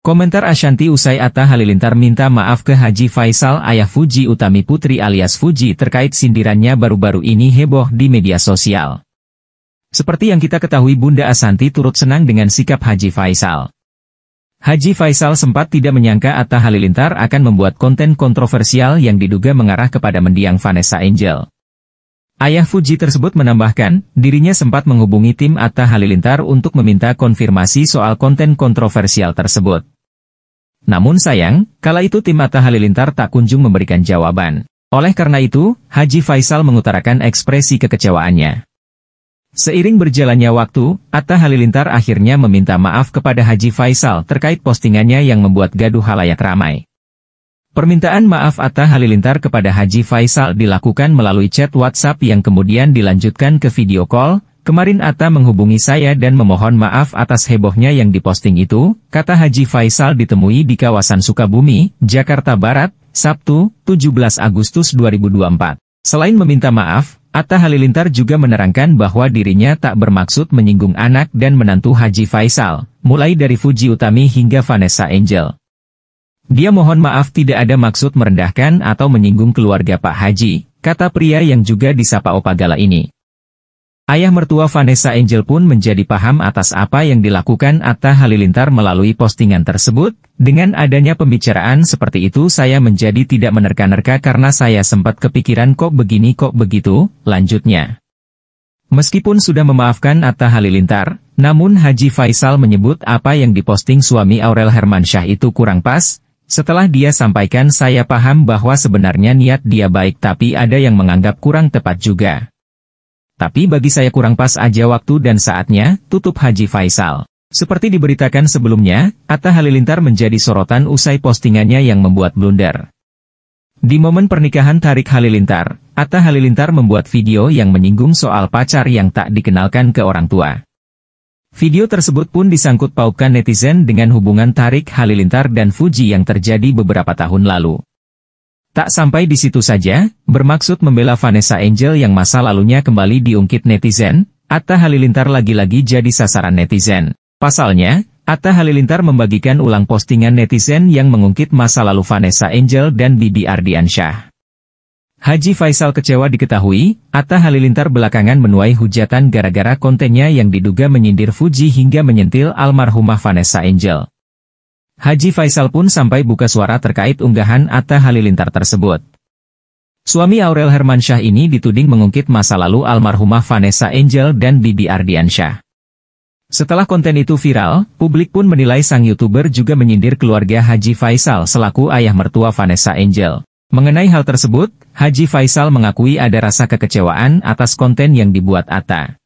Komentar Ashanti usai Atta Halilintar minta maaf ke Haji Faisal ayah Fuji Utami Putri alias Fuji terkait sindirannya baru-baru ini heboh di media sosial. Seperti yang kita ketahui Bunda Ashanti turut senang dengan sikap Haji Faisal. Haji Faisal sempat tidak menyangka Atta Halilintar akan membuat konten kontroversial yang diduga mengarah kepada mendiang Vanessa Angel. Ayah Fuji tersebut menambahkan, dirinya sempat menghubungi tim Atta Halilintar untuk meminta konfirmasi soal konten kontroversial tersebut. Namun sayang, kala itu tim Atta Halilintar tak kunjung memberikan jawaban. Oleh karena itu, Haji Faisal mengutarakan ekspresi kekecewaannya. Seiring berjalannya waktu, Atta Halilintar akhirnya meminta maaf kepada Haji Faisal terkait postingannya yang membuat gaduh halayak ramai. Permintaan maaf Atta Halilintar kepada Haji Faisal dilakukan melalui chat WhatsApp yang kemudian dilanjutkan ke video call, Kemarin Atta menghubungi saya dan memohon maaf atas hebohnya yang diposting itu, kata Haji Faisal ditemui di kawasan Sukabumi, Jakarta Barat, Sabtu, 17 Agustus 2024. Selain meminta maaf, Atta Halilintar juga menerangkan bahwa dirinya tak bermaksud menyinggung anak dan menantu Haji Faisal, mulai dari Fuji Utami hingga Vanessa Angel. Dia mohon maaf tidak ada maksud merendahkan atau menyinggung keluarga Pak Haji, kata pria yang juga disapa Opagala ini. Ayah mertua Vanessa Angel pun menjadi paham atas apa yang dilakukan Atta Halilintar melalui postingan tersebut. Dengan adanya pembicaraan seperti itu saya menjadi tidak menerka-nerka karena saya sempat kepikiran kok begini kok begitu, lanjutnya. Meskipun sudah memaafkan Atta Halilintar, namun Haji Faisal menyebut apa yang diposting suami Aurel Hermansyah itu kurang pas, setelah dia sampaikan saya paham bahwa sebenarnya niat dia baik tapi ada yang menganggap kurang tepat juga. Tapi bagi saya kurang pas aja waktu dan saatnya, tutup Haji Faisal. Seperti diberitakan sebelumnya, Atta Halilintar menjadi sorotan usai postingannya yang membuat blunder. Di momen pernikahan Tarik Halilintar, Atta Halilintar membuat video yang menyinggung soal pacar yang tak dikenalkan ke orang tua. Video tersebut pun disangkut pautkan netizen dengan hubungan Tarik Halilintar dan Fuji yang terjadi beberapa tahun lalu. Tak sampai di situ saja, bermaksud membela Vanessa Angel yang masa lalunya kembali diungkit netizen, Atta Halilintar lagi-lagi jadi sasaran netizen. Pasalnya, Atta Halilintar membagikan ulang postingan netizen yang mengungkit masa lalu Vanessa Angel dan Bibi Ardiansyah. Haji Faisal kecewa diketahui, Atta Halilintar belakangan menuai hujatan gara-gara kontennya yang diduga menyindir Fuji hingga menyentil almarhumah Vanessa Angel. Haji Faisal pun sampai buka suara terkait unggahan Atta Halilintar tersebut. Suami Aurel Hermansyah ini dituding mengungkit masa lalu almarhumah Vanessa Angel dan Bibi Ardiansyah. Setelah konten itu viral, publik pun menilai sang YouTuber juga menyindir keluarga Haji Faisal selaku ayah mertua Vanessa Angel. Mengenai hal tersebut, Haji Faisal mengakui ada rasa kekecewaan atas konten yang dibuat Atta.